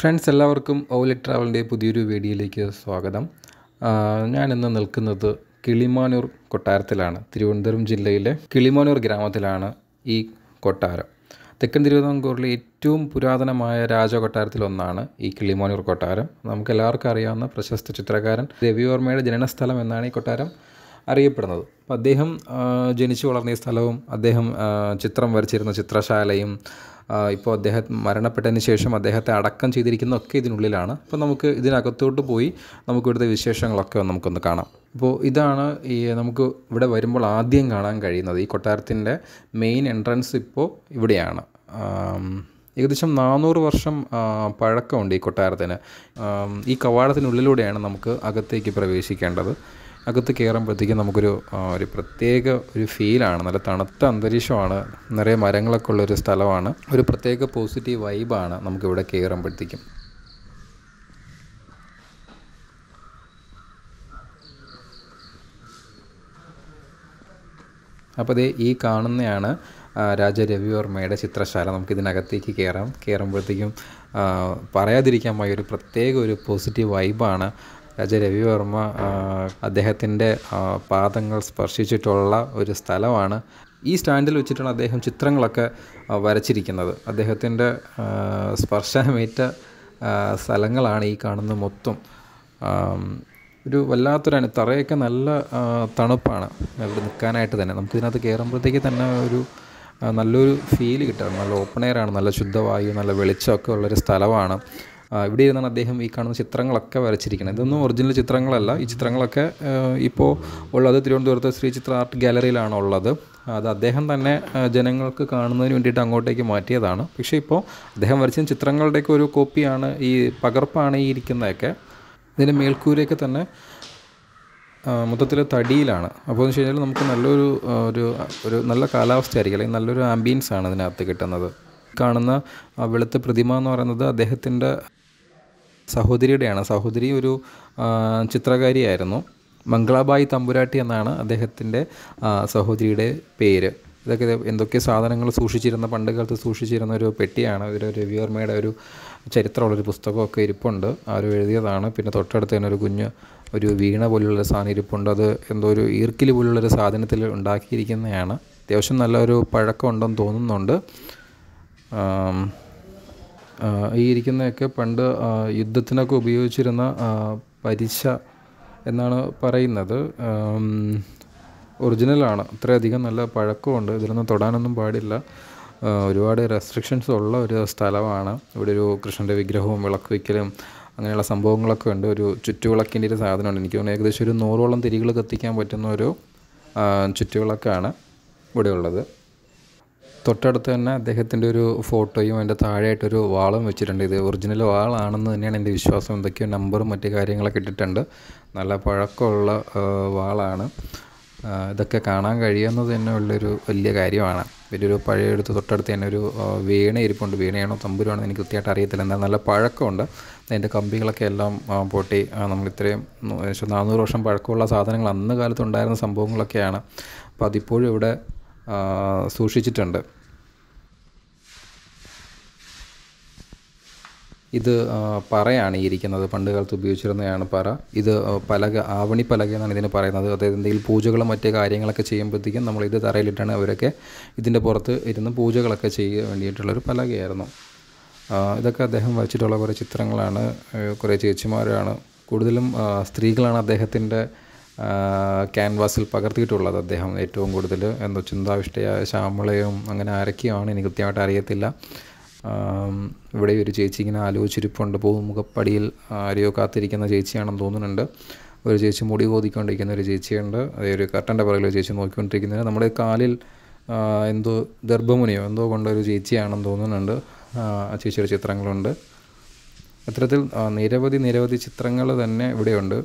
friends എല്ലാവർക്കും ഓലി ട്രാവലിൻ്റെ പുതിയൊരു വീഡിയോയിലേക്ക് സ്വാഗതം ഞാനിന്ന് നിൽക്കുന്നത് കിളിമാനൂർ കൊട്ടാരത്തിലാണ് തിരുവനന്തപുരം ജില്ലയിലെ കിളിമാനൂർ ഗ്രാമത്തിലാണ് ഈ കൊട്ടാരം തെക്കൻ തിരുവിതാംകൂറിലെ ഏറ്റവും പുരാതനമായ രാജകൊട്ടാരത്തിലൊന്നാണ് ഈ കിളിമാനൂർ കൊട്ടാരം നമുക്ക് എല്ലാവർക്കും അറിയാവുന്ന പ്രശസ്ത ചിത്രകാരൻ രവിവർമ്മയുടെ ജനനസ്ഥലം എന്നാണ് ഈ കൊട്ടാരം അറിയപ്പെടുന്നത് അപ്പോൾ അദ്ദേഹം ജനിച്ചു വളർന്ന ഈ സ്ഥലവും അദ്ദേഹം ചിത്രം വരച്ചിരുന്ന ചിത്രശാലയും ഇപ്പോൾ അദ്ദേഹം മരണപ്പെട്ടതിന് ശേഷം അദ്ദേഹത്തെ അടക്കം ചെയ്തിരിക്കുന്ന ഒക്കെ ഇതിനുള്ളിലാണ് അപ്പോൾ നമുക്ക് ഇതിനകത്തോട്ട് പോയി നമുക്ക് ഇവിടുത്തെ വിശേഷങ്ങളൊക്കെ നമുക്കൊന്ന് കാണാം അപ്പോൾ ഇതാണ് ഈ നമുക്ക് ഇവിടെ വരുമ്പോൾ ആദ്യം കാണാൻ കഴിയുന്നത് ഈ കൊട്ടാരത്തിൻ്റെ മെയിൻ എൻട്രൻസ് ഇപ്പോൾ ഇവിടെയാണ് ഏകദേശം നാനൂറ് വർഷം പഴക്കമുണ്ട് ഈ കൊട്ടാരത്തിന് ഈ കവാടത്തിനുള്ളിലൂടെയാണ് നമുക്ക് അകത്തേക്ക് പ്രവേശിക്കേണ്ടത് അകത്ത് കയറുമ്പോഴത്തേക്കും നമുക്കൊരു ഒരു പ്രത്യേക ഒരു ഫീലാണ് നല്ല തണുത്ത അന്തരീക്ഷമാണ് നിറയെ മരങ്ങളൊക്കെ ഉള്ളൊരു സ്ഥലമാണ് ഒരു പ്രത്യേക പോസിറ്റീവ് വൈബാണ് നമുക്കിവിടെ കയറുമ്പോഴത്തേക്കും അപ്പോൾ ദേ ഈ കാണുന്നതാണ് രാജ രവിവർമ്മയുടെ ചിത്രശാല നമുക്ക് ഇതിനകത്തേക്ക് കയറാം കയറുമ്പോഴത്തേക്കും പറയാതിരിക്കാൻ വയ്യ ഒരു പ്രത്യേക ഒരു പോസിറ്റീവ് വൈബാണ് രാജ രവിവർമ്മ അദ്ദേഹത്തിൻ്റെ പാദങ്ങൾ സ്പർശിച്ചിട്ടുള്ള ഒരു സ്ഥലമാണ് ഈ സ്റ്റാൻഡിൽ വെച്ചിട്ടാണ് അദ്ദേഹം ചിത്രങ്ങളൊക്കെ വരച്ചിരിക്കുന്നത് അദ്ദേഹത്തിൻ്റെ സ്പർശനമേറ്റ സ്ഥലങ്ങളാണ് ഈ കാണുന്ന മൊത്തം ഒരു വല്ലാത്തൊരാണ് തറയൊക്കെ നല്ല തണുപ്പാണ് ഇവിടെ നിൽക്കാനായിട്ട് തന്നെ നമുക്കിതിനകത്ത് കയറുമ്പോഴത്തേക്ക് തന്നെ ഒരു നല്ലൊരു ഫീൽ കിട്ടും നല്ല ഓപ്പൺ എയർ ആണ് നല്ല ശുദ്ധവായു നല്ല വെളിച്ചമൊക്കെ ഉള്ളൊരു സ്ഥലമാണ് ഇവിടെ ഇരുന്നാണ് അദ്ദേഹം ഈ കാണുന്ന ചിത്രങ്ങളൊക്കെ വരച്ചിരിക്കുന്നത് ഇതൊന്നും ഒറിജിനൽ ചിത്രങ്ങളല്ല ഈ ചിത്രങ്ങളൊക്കെ ഇപ്പോൾ ഉള്ളത് തിരുവനന്തപുരത്ത് ശ്രീ ചിത്ര ആർട്ട് ഗാലറിയിലാണ് ഉള്ളത് അത് അദ്ദേഹം തന്നെ ജനങ്ങൾക്ക് കാണുന്നതിന് വേണ്ടിയിട്ട് അങ്ങോട്ടേക്ക് മാറ്റിയതാണ് പക്ഷേ ഇപ്പോൾ അദ്ദേഹം വരച്ച ചിത്രങ്ങളുടെയൊക്കെ ഒരു കോപ്പിയാണ് ഈ പകർപ്പാണ് ഈ ഇരിക്കുന്നതൊക്കെ ഇതിൻ്റെ മേൽക്കൂരയൊക്കെ തന്നെ മൊത്തത്തിൽ തടിയിലാണ് അപ്പോൾ എന്ന് വെച്ച് കഴിഞ്ഞാൽ നമുക്ക് നല്ലൊരു ഒരു ഒരു നല്ല ആയിരിക്കും അല്ലെങ്കിൽ നല്ലൊരു ആംബിയൻസ് ആണ് ഇതിനകത്ത് കിട്ടുന്നത് കാണുന്ന വെളുത്ത പ്രതിമ എന്ന് പറയുന്നത് അദ്ദേഹത്തിൻ്റെ സഹോദരിയുടെയാണ് സഹോദരി ഒരു ചിത്രകാരിയായിരുന്നു മംഗളാബായി തമ്പുരാട്ടി എന്നാണ് അദ്ദേഹത്തിൻ്റെ സഹോദരിയുടെ പേര് ഇതൊക്കെ എന്തൊക്കെ സാധനങ്ങൾ സൂക്ഷിച്ചിരുന്ന പണ്ട് കാലത്ത് സൂക്ഷിച്ചിരുന്ന ഒരു പെട്ടിയാണ് ഒരു രവിവർമ്മയുടെ ഒരു ചരിത്രമുള്ളൊരു പുസ്തകമൊക്കെ ഇരിപ്പുണ്ട് ആര് എഴുതിയതാണ് പിന്നെ തൊട്ടടുത്ത് തന്നെ ഒരു കുഞ്ഞ് ഒരു വീണ പോലുള്ള സാധനം ഇരിപ്പുണ്ട് അത് എന്തോ ഒരു ഈർക്കിലി പോലുള്ളൊരു സാധനത്തിൽ ഉണ്ടാക്കിയിരിക്കുന്നതാണ് അത്യാവശ്യം നല്ലൊരു പഴക്കം ഉണ്ടെന്ന് തോന്നുന്നുണ്ട് ഈ ഇരിക്കുന്നതൊക്കെ പണ്ട് യുദ്ധത്തിനൊക്കെ ഉപയോഗിച്ചിരുന്ന പരിശ എന്നാണ് പറയുന്നത് ഒറിജിനലാണ് അത്രയധികം നല്ല പഴക്കമുണ്ട് ഇതിലൊന്നും തൊടാനൊന്നും പാടില്ല ഒരുപാട് റെസ്ട്രിക്ഷൻസ് ഉള്ള ഒരു സ്ഥലമാണ് ഇവിടെ ഒരു കൃഷ്ണൻ്റെ വിഗ്രഹവും വിളക്ക് വയ്ക്കലും അങ്ങനെയുള്ള സംഭവങ്ങളൊക്കെ ഉണ്ട് ഒരു ചുറ്റുവിളക്കിൻ്റെ ഒരു സാധനമുണ്ട് എനിക്ക് തോന്നുന്നു ഏകദേശം ഒരു നൂറോളം തിരികൾ കത്തിക്കാൻ പറ്റുന്ന ഒരു ചുറ്റുവിളക്കാണ് ഇവിടെ ഉള്ളത് തൊട്ടടുത്ത് തന്നെ അദ്ദേഹത്തിൻ്റെ ഒരു ഫോട്ടോയും അതിൻ്റെ താഴെയായിട്ടൊരു വാളും വെച്ചിട്ടുണ്ട് ഇത് ഒറിജിനൽ വാളാണെന്ന് തന്നെയാണ് എൻ്റെ വിശ്വാസം എന്തൊക്കെയോ നമ്പറും മറ്റു കാര്യങ്ങളൊക്കെ ഇട്ടിട്ടുണ്ട് നല്ല പഴക്കമുള്ള വാളാണ് ഇതൊക്കെ കാണാൻ കഴിയുന്നത് തന്നെ ഉള്ളൊരു വലിയ കാര്യമാണ് വലിയൊരു പഴയെടുത്ത് തൊട്ടടുത്ത് തന്നെ ഒരു വീണ ഇരിപ്പുണ്ട് വീണയാണോ തമ്പുരാണോ എനിക്ക് കൃത്യമായിട്ട് അറിയത്തില്ല എന്നാൽ നല്ല പഴക്കമുണ്ട് അതിൻ്റെ കമ്പികളൊക്കെ എല്ലാം പൊട്ടി നമ്മൾ ഇത്രയും നാനൂറ് വർഷം പഴക്കമുള്ള സാധനങ്ങൾ അന്ന് കാലത്തുണ്ടായിരുന്ന സംഭവങ്ങളൊക്കെയാണ് അപ്പോൾ അതിപ്പോഴും ഇവിടെ സൂക്ഷിച്ചിട്ടുണ്ട് ഇത് പറയാണ് ഇരിക്കുന്നത് പണ്ട് കാലത്ത് ഉപയോഗിച്ചിരുന്നതാണ് പറ ഇത് പലക ആവണി പലക എന്നാണ് ഇതിന് പറയുന്നത് അതായത് എന്തെങ്കിലും പൂജകളും മറ്റ് കാര്യങ്ങളൊക്കെ ചെയ്യുമ്പോഴത്തേക്കും നമ്മൾ ഇത് തറയിലിട്ടാണ് അവരൊക്കെ ഇതിൻ്റെ പുറത്ത് ഇരുന്ന് പൂജകളൊക്കെ ചെയ്യുക വേണ്ടിയിട്ടുള്ളൊരു പലകയായിരുന്നു ഇതൊക്കെ അദ്ദേഹം വരച്ചിട്ടുള്ള കുറേ ചിത്രങ്ങളാണ് കുറേ ചേച്ചിമാരാണ് കൂടുതലും സ്ത്രീകളാണ് അദ്ദേഹത്തിൻ്റെ ക്യാൻവാസിൽ പകർത്തിയിട്ടുള്ളത് അദ്ദേഹം ഏറ്റവും കൂടുതൽ എന്തോ ചിന്താവിഷ്ടയായ ശ്യാമളയും അങ്ങനെ ആരൊക്കെയാണ് എനിക്ക് കൃത്യമായിട്ട് അറിയത്തില്ല ഇവിടെ ഒരു ചേച്ചി ഇങ്ങനെ ആലോചിച്ചിരിപ്പുണ്ട് പൂമുഖപ്പടിയിൽ ആരെയോ കാത്തിരിക്കുന്ന ചേച്ചിയാണെന്ന് തോന്നുന്നുണ്ട് ഒരു ചേച്ചി മുടി കോതിക്കൊണ്ടിരിക്കുന്ന ഒരു ചേച്ചിയുണ്ട് അതേ ഒരു കർട്ടൻ്റെ പുറകിൽ ഒരു ചേച്ചി നോക്കിക്കൊണ്ടിരിക്കുന്നതിന് നമ്മുടെ കാലിൽ എന്തോ ദർഭമുനിയോ എന്തോ കൊണ്ടൊരു ചേച്ചിയാണെന്ന് തോന്നുന്നുണ്ട് ആ ചേച്ചിയുടെ ചിത്രങ്ങളുണ്ട് അത്തരത്തിൽ നിരവധി നിരവധി ചിത്രങ്ങൾ തന്നെ ഇവിടെയുണ്ട്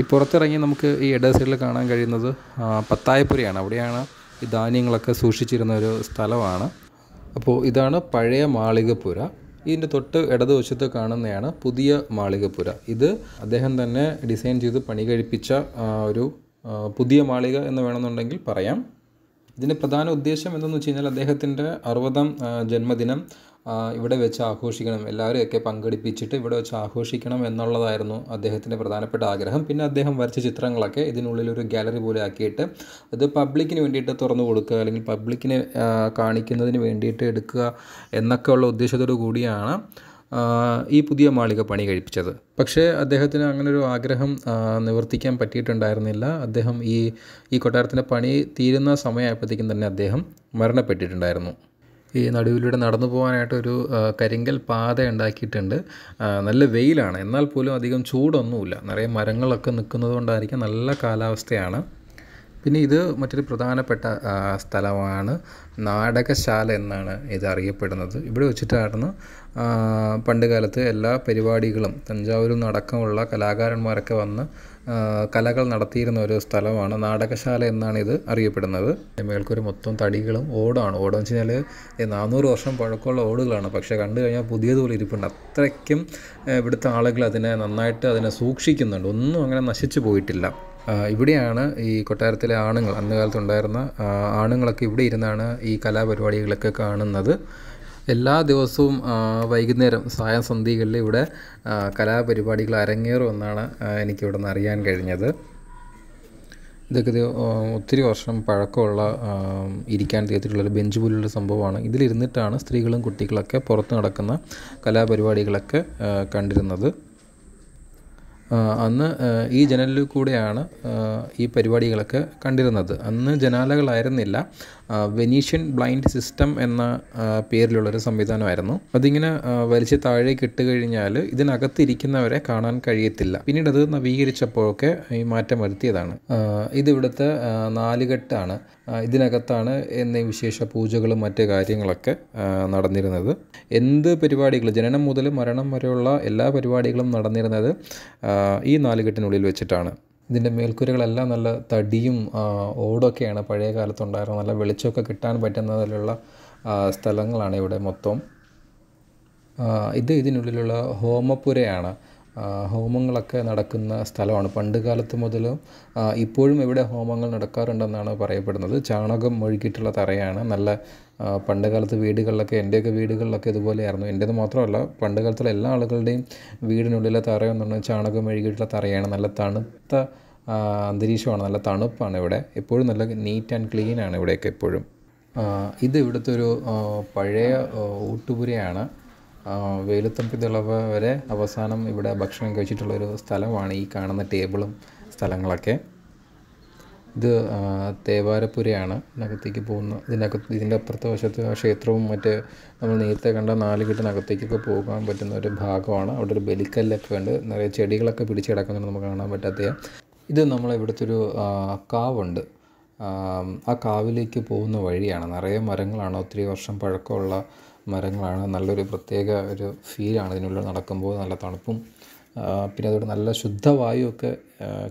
ഈ പുറത്തിറങ്ങി നമുക്ക് ഈ ഇട സൈഡിൽ കാണാൻ കഴിയുന്നത് പത്തായപ്പുരയാണ് അവിടെയാണ് ഈ ധാന്യങ്ങളൊക്കെ സൂക്ഷിച്ചിരുന്ന ഒരു സ്ഥലമാണ് അപ്പോൾ ഇതാണ് പഴയ മാളികപ്പുര ഇതിൻ്റെ തൊട്ട് ഇടതുവശത്ത് കാണുന്നതാണ് പുതിയ മാളികപ്പുര ഇത് അദ്ദേഹം തന്നെ ഡിസൈൻ ചെയ്ത് പണി കഴിപ്പിച്ച ഒരു പുതിയ മാളിക എന്ന് വേണമെന്നുണ്ടെങ്കിൽ പറയാം ഇതിൻ്റെ പ്രധാന ഉദ്ദേശം എന്തെന്ന് വെച്ച് കഴിഞ്ഞാൽ അദ്ദേഹത്തിൻ്റെ അറുപതാം ജന്മദിനം ഇവിടെ വെച്ച് ആഘോഷിക്കണം എല്ലാവരെയൊക്കെ പങ്കെടുപ്പിച്ചിട്ട് ഇവിടെ വെച്ച് ആഘോഷിക്കണം എന്നുള്ളതായിരുന്നു അദ്ദേഹത്തിൻ്റെ പ്രധാനപ്പെട്ട ആഗ്രഹം പിന്നെ അദ്ദേഹം വരച്ച ചിത്രങ്ങളൊക്കെ ഇതിനുള്ളിൽ ഒരു ഗാലറി പോലെ ആക്കിയിട്ട് അത് പബ്ലിക്കിന് വേണ്ടിയിട്ട് തുറന്നു കൊടുക്കുക അല്ലെങ്കിൽ പബ്ലിക്കിനെ കാണിക്കുന്നതിന് വേണ്ടിയിട്ട് എടുക്കുക എന്നൊക്കെയുള്ള ഉദ്ദേശത്തോടു കൂടിയാണ് ഈ പുതിയ മാളിക പണി കഴിപ്പിച്ചത് പക്ഷേ അദ്ദേഹത്തിന് അങ്ങനൊരു ആഗ്രഹം നിവർത്തിക്കാൻ പറ്റിയിട്ടുണ്ടായിരുന്നില്ല അദ്ദേഹം ഈ ഈ കൊട്ടാരത്തിൻ്റെ പണി തീരുന്ന സമയമായപ്പോഴത്തേക്കും തന്നെ അദ്ദേഹം മരണപ്പെട്ടിട്ടുണ്ടായിരുന്നു ഈ നടുവിലൂടെ നടന്നു പോകാനായിട്ടൊരു കരിങ്കൽ പാത ഉണ്ടാക്കിയിട്ടുണ്ട് നല്ല വെയിലാണ് എന്നാൽ പോലും അധികം ചൂടൊന്നുമില്ല നിറയെ മരങ്ങളൊക്കെ നിൽക്കുന്നത് കൊണ്ടായിരിക്കും നല്ല കാലാവസ്ഥയാണ് പിന്നെ ഇത് മറ്റൊരു പ്രധാനപ്പെട്ട സ്ഥലമാണ് നാടകശാല എന്നാണ് ഇത് അറിയപ്പെടുന്നത് ഇവിടെ വെച്ചിട്ടായിരുന്നു പണ്ടുകാലത്ത് എല്ലാ പരിപാടികളും തഞ്ചാവൂരിൽ നിന്നടക്കമുള്ള കലാകാരന്മാരൊക്കെ വന്ന് കലകൾ നടത്തിയിരുന്ന ഒരു സ്ഥലമാണ് നാടകശാല എന്നാണ് ഇത് അറിയപ്പെടുന്നത് മേൽക്കൂര മൊത്തം തടികളും ഓടാണ് ഓടെന്ന് വെച്ച് കഴിഞ്ഞാൽ നാനൂറ് വർഷം പഴക്കമുള്ള ഓടുകളാണ് പക്ഷേ കണ്ടു കഴിഞ്ഞാൽ പുതിയതുപോലെ ഇരിപ്പുണ്ട് അത്രയ്ക്കും ഇവിടുത്തെ ആളുകൾ അതിനെ നന്നായിട്ട് അതിനെ സൂക്ഷിക്കുന്നുണ്ട് ഒന്നും അങ്ങനെ നശിച്ചു പോയിട്ടില്ല ഇവിടെയാണ് ഈ കൊട്ടാരത്തിലെ ആണുങ്ങൾ അന്ന് കാലത്തുണ്ടായിരുന്ന ആണുങ്ങളൊക്കെ ഇവിടെ ഇരുന്നാണ് ഈ കലാപരിപാടികളൊക്കെ കാണുന്നത് എല്ലാ ദിവസവും വൈകുന്നേരം സന്ധികളിൽ ഇവിടെ കലാപരിപാടികൾ അരങ്ങേറുമെന്നാണ് എനിക്കിവിടെ നിന്ന് അറിയാൻ കഴിഞ്ഞത് ഇതൊക്കെ ഒത്തിരി വർഷം പഴക്കമുള്ള ഇരിക്കാൻ തീയറ്ററിലുള്ള ബെഞ്ച് പോലുള്ള സംഭവമാണ് ഇതിലിരുന്നിട്ടാണ് സ്ത്രീകളും കുട്ടികളൊക്കെ പുറത്ത് നടക്കുന്ന കലാപരിപാടികളൊക്കെ കണ്ടിരുന്നത് അന്ന് ഈ ജനലിൽ കൂടെയാണ് ഈ പരിപാടികളൊക്കെ കണ്ടിരുന്നത് അന്ന് ജനാലകളായിരുന്നില്ല വെനീഷ്യൻ ബ്ലൈൻഡ് സിസ്റ്റം എന്ന പേരിലുള്ളൊരു സംവിധാനമായിരുന്നു അതിങ്ങനെ വലിച്ച് താഴേക്ക് ഇട്ട് കഴിഞ്ഞാൽ ഇതിനകത്തിരിക്കുന്നവരെ കാണാൻ കഴിയത്തില്ല പിന്നീട് അത് നവീകരിച്ചപ്പോഴൊക്കെ ഈ മാറ്റം വരുത്തിയതാണ് ഇതിവിടുത്തെ നാലുകെട്ടാണ് ഇതിനകത്താണ് എന്നീ വിശേഷ പൂജകളും മറ്റ് കാര്യങ്ങളൊക്കെ നടന്നിരുന്നത് എന്ത് പരിപാടികൾ ജനനം മുതൽ മരണം വരെയുള്ള എല്ലാ പരിപാടികളും നടന്നിരുന്നത് ഈ നാലുകെട്ടിനുള്ളിൽ വെച്ചിട്ടാണ് ഇതിൻ്റെ മേൽക്കൂരകളെല്ലാം നല്ല തടിയും ഓടൊക്കെയാണ് പഴയ കാലത്തുണ്ടായിരുന്നത് നല്ല വെളിച്ചമൊക്കെ കിട്ടാൻ പറ്റുന്നതിലുള്ള സ്ഥലങ്ങളാണ് ഇവിടെ മൊത്തം ഇത് ഇതിനുള്ളിലുള്ള ഹോമപുരയാണ് ഹോമങ്ങളൊക്കെ നടക്കുന്ന സ്ഥലമാണ് പണ്ട് കാലത്ത് മുതൽ ഇപ്പോഴും ഇവിടെ ഹോമങ്ങൾ നടക്കാറുണ്ടെന്നാണ് പറയപ്പെടുന്നത് ചാണകം ഒഴുകിയിട്ടുള്ള തറയാണ് നല്ല പണ്ട് കാലത്ത് വീടുകളിലൊക്കെ എൻ്റെയൊക്കെ വീടുകളിലൊക്കെ ഇതുപോലെയായിരുന്നു എൻ്റേത് മാത്രമല്ല പണ്ട് കാലത്തുള്ള എല്ലാ ആളുകളുടെയും വീടിനുള്ളിലെ തറയെന്ന് പറഞ്ഞാൽ ചാണകം ഒഴുകിയിട്ടുള്ള തറയാണ് നല്ല തണുത്ത അന്തരീക്ഷമാണ് നല്ല തണുപ്പാണ് ഇവിടെ എപ്പോഴും നല്ല നീറ്റ് ആൻഡ് ക്ലീൻ ആണ് ഇവിടെയൊക്കെ എപ്പോഴും ഇത് ഇവിടുത്തെ ഒരു പഴയ ഊട്ടുപുരയാണ് വെയിലത്തപ്പി വരെ അവസാനം ഇവിടെ ഭക്ഷണം കഴിച്ചിട്ടുള്ളൊരു സ്ഥലമാണ് ഈ കാണുന്ന ടേബിളും സ്ഥലങ്ങളൊക്കെ ഇത് തേവാരപ്പുരയാണ് ഇതിനകത്തേക്ക് പോകുന്ന ഇതിനകത്ത് ഇതിൻ്റെ അപ്പുറത്തെ വശത്ത് ക്ഷേത്രവും മറ്റ് നമ്മൾ നേരത്തെ കണ്ട നാല് കെട്ടിനകത്തേക്കൊക്കെ പോകാൻ പറ്റുന്ന ഒരു ഭാഗമാണ് അവിടെ ഒരു ബലിക്കല്ലൊക്കെ ഉണ്ട് നിറയെ ചെടികളൊക്കെ പിടിച്ച് കിടക്കുന്നുണ്ട് നമുക്ക് കാണാൻ പറ്റാത്ത ഇത് നമ്മളിവിടുത്തെ ഒരു കാവുണ്ട് ആ കാവിലേക്ക് പോകുന്ന വഴിയാണ് നിറയെ മരങ്ങളാണ് ഒത്തിരി വർഷം പഴക്കമുള്ള മരങ്ങളാണ് നല്ലൊരു പ്രത്യേക ഒരു ഫീലാണ് ഇതിനുള്ളിൽ നടക്കുമ്പോൾ നല്ല തണുപ്പും പിന്നെ അതുകൊണ്ട് നല്ല ശുദ്ധവായുവൊക്കെ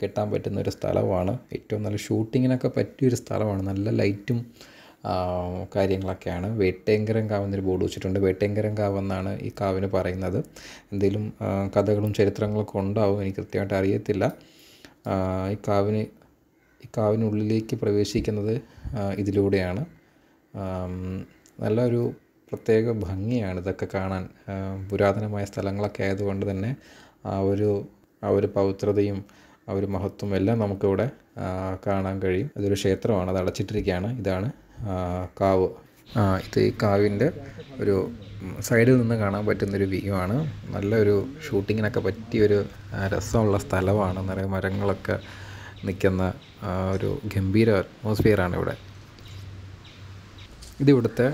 കിട്ടാൻ പറ്റുന്ന ഒരു സ്ഥലമാണ് ഏറ്റവും നല്ല ഷൂട്ടിങ്ങിനൊക്കെ പറ്റിയൊരു സ്ഥലമാണ് നല്ല ലൈറ്റും കാര്യങ്ങളൊക്കെയാണ് വേട്ടേങ്കരം കാവ് എന്നൊരു ബോർഡ് വെച്ചിട്ടുണ്ട് വേട്ടേങ്കരം കാവ് എന്നാണ് ഈ കാവിന് പറയുന്നത് എന്തെങ്കിലും കഥകളും ചരിത്രങ്ങളൊക്കെ ഉണ്ടാവും എനിക്ക് കൃത്യമായിട്ട് അറിയത്തില്ല ഈ കാവിന് ഈ കാവിനുള്ളിലേക്ക് പ്രവേശിക്കുന്നത് ഇതിലൂടെയാണ് നല്ലൊരു പ്രത്യേക ഭംഗിയാണ് ഇതൊക്കെ കാണാൻ പുരാതനമായ സ്ഥലങ്ങളൊക്കെ ആയതുകൊണ്ട് തന്നെ ആ ഒരു ആ ഒരു പവിത്രതയും ആ ഒരു മഹത്വം എല്ലാം നമുക്കിവിടെ കാണാൻ കഴിയും ഇതൊരു ക്ഷേത്രമാണ് അത് അടച്ചിട്ടിരിക്കുകയാണ് ഇതാണ് കാവ് ഇത് ഈ കാവിൻ്റെ ഒരു സൈഡിൽ നിന്ന് കാണാൻ പറ്റുന്നൊരു വ്യൂ ആണ് നല്ലൊരു ഷൂട്ടിങ്ങിനൊക്കെ പറ്റിയൊരു രസമുള്ള സ്ഥലമാണ് നിറയെ മരങ്ങളൊക്കെ നിൽക്കുന്ന ഒരു ഗംഭീര അറ്റ്മോസ്ഫിയർ ആണ് ഇവിടെ ഇതിവിടുത്തെ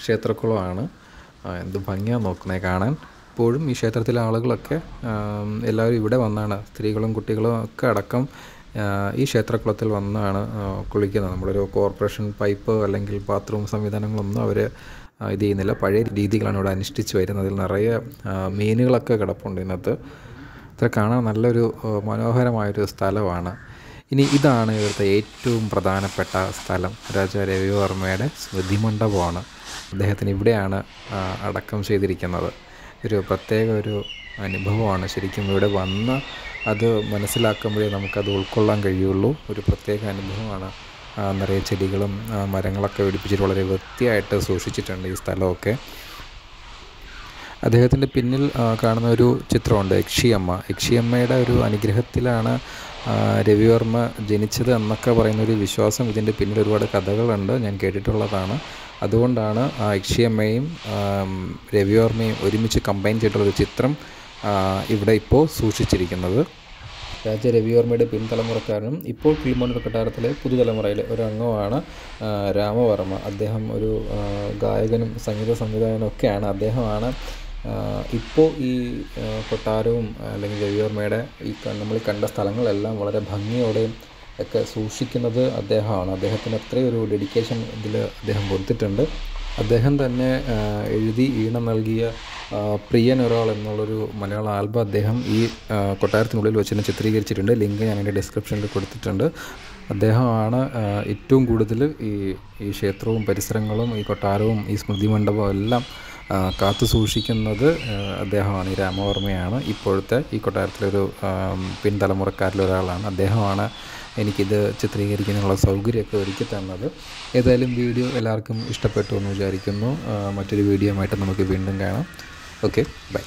ക്ഷേത്രക്കുളമാണ് എന്ത് ഭംഗിയാണ് നോക്കുന്നത് കാണാൻ ഇപ്പോഴും ഈ ക്ഷേത്രത്തിലെ ആളുകളൊക്കെ എല്ലാവരും ഇവിടെ വന്നാണ് സ്ത്രീകളും കുട്ടികളും ഒക്കെ അടക്കം ഈ ക്ഷേത്രക്കുളത്തിൽ വന്നാണ് കുളിക്കുന്നത് നമ്മളൊരു കോർപ്പറേഷൻ പൈപ്പ് അല്ലെങ്കിൽ ബാത്റൂം സംവിധാനങ്ങളൊന്നും അവർ ഇത് ചെയ്യുന്നില്ല പഴയ രീതികളാണ് ഇവിടെ അനുഷ്ഠിച്ച് വരുന്നതിൽ നിറയെ മീനുകളൊക്കെ കിടപ്പുണ്ട് ഇതിനകത്ത് ഇത്ര കാണാൻ നല്ലൊരു മനോഹരമായൊരു സ്ഥലമാണ് ഇനി ഇതാണ് ഇവിടുത്തെ ഏറ്റവും പ്രധാനപ്പെട്ട സ്ഥലം രാജ രവിവർമ്മയുടെ സ്മൃതിമണ്ഡപമാണ് അദ്ദേഹത്തിന് ഇവിടെയാണ് അടക്കം ചെയ്തിരിക്കുന്നത് ഒരു പ്രത്യേക ഒരു അനുഭവമാണ് ശരിക്കും ഇവിടെ വന്ന് അത് മനസ്സിലാക്കുമ്പോഴേ നമുക്കത് ഉൾക്കൊള്ളാൻ കഴിയുള്ളൂ ഒരു പ്രത്യേക അനുഭവമാണ് നിറയെ ചെടികളും മരങ്ങളൊക്കെ പിടിപ്പിച്ചിട്ട് വളരെ വൃത്തിയായിട്ട് സൂക്ഷിച്ചിട്ടുണ്ട് ഈ സ്ഥലമൊക്കെ അദ്ദേഹത്തിൻ്റെ പിന്നിൽ കാണുന്ന ഒരു ചിത്രമുണ്ട് യക്ഷിയമ്മ യക്ഷിയമ്മയുടെ ഒരു അനുഗ്രഹത്തിലാണ് രവിവർമ്മ ജനിച്ചത് എന്നൊക്കെ പറയുന്ന ഒരു വിശ്വാസം ഇതിൻ്റെ പിന്നിൽ ഒരുപാട് കഥകളുണ്ട് ഞാൻ കേട്ടിട്ടുള്ളതാണ് അതുകൊണ്ടാണ് ആ യക്ഷിയമ്മയും രവിവർമ്മയും ഒരുമിച്ച് കമ്പൈൻ ചെയ്തിട്ടുള്ളൊരു ചിത്രം ഇവിടെ ഇപ്പോൾ സൂക്ഷിച്ചിരിക്കുന്നത് രാജ രവിവർമ്മയുടെ പിൻതലമുറക്കാരനും ഇപ്പോൾ കിളിമണ്ണൂർ കൊട്ടാരത്തിലെ പുതുതലമുറയിലെ ഒരു അംഗമാണ് രാമവർമ്മ അദ്ദേഹം ഒരു ഗായകനും സംഗീത സംവിധായകനും ഒക്കെയാണ് അദ്ദേഹമാണ് ഇപ്പോൾ ഈ കൊട്ടാരവും അല്ലെങ്കിൽ രവിവർമ്മയുടെ ഈ നമ്മൾ കണ്ട സ്ഥലങ്ങളെല്ലാം വളരെ ഭംഗിയോടെയും ഒക്കെ സൂക്ഷിക്കുന്നത് അദ്ദേഹമാണ് അദ്ദേഹത്തിന് അത്രയൊരു ഡെഡിക്കേഷൻ ഇതിൽ അദ്ദേഹം കൊടുത്തിട്ടുണ്ട് അദ്ദേഹം തന്നെ എഴുതി ഈണം നൽകിയ പ്രിയൻ ഒരാൾ എന്നുള്ളൊരു മലയാള ആൽബം അദ്ദേഹം ഈ കൊട്ടാരത്തിനുള്ളിൽ വെച്ച് തന്നെ ചിത്രീകരിച്ചിട്ടുണ്ട് ലിങ്ക് ഞാൻ എൻ്റെ ഡിസ്ക്രിപ്ഷനിൽ കൊടുത്തിട്ടുണ്ട് അദ്ദേഹമാണ് ഏറ്റവും കൂടുതൽ ഈ ഈ ക്ഷേത്രവും പരിസരങ്ങളും ഈ കൊട്ടാരവും ഈ സ്മൃതി മണ്ഡപവും എല്ലാം കാത്തു സൂക്ഷിക്കുന്നത് അദ്ദേഹമാണ് ഈ രാമവർമ്മയാണ് ഇപ്പോഴത്തെ ഈ കൊട്ടാരത്തിലൊരു പിൻതലമുറക്കാരിലൊരാളാണ് അദ്ദേഹമാണ് എനിക്കിത് ചിത്രീകരിക്കാനുള്ള സൗകര്യമൊക്കെ ഒരുക്കി തന്നത് ഏതായാലും വീഡിയോ എല്ലാവർക്കും ഇഷ്ടപ്പെട്ടു എന്ന് വിചാരിക്കുന്നു മറ്റൊരു വീഡിയോ ആയിട്ട് നമുക്ക് വീണ്ടും കാണാം ഓക്കെ ബൈ